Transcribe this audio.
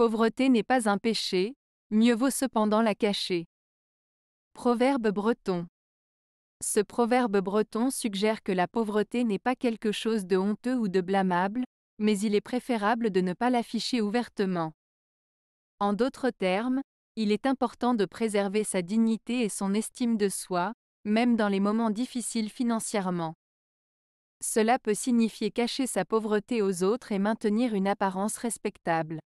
Pauvreté n'est pas un péché, mieux vaut cependant la cacher. Proverbe breton. Ce proverbe breton suggère que la pauvreté n'est pas quelque chose de honteux ou de blâmable, mais il est préférable de ne pas l'afficher ouvertement. En d'autres termes, il est important de préserver sa dignité et son estime de soi, même dans les moments difficiles financièrement. Cela peut signifier cacher sa pauvreté aux autres et maintenir une apparence respectable.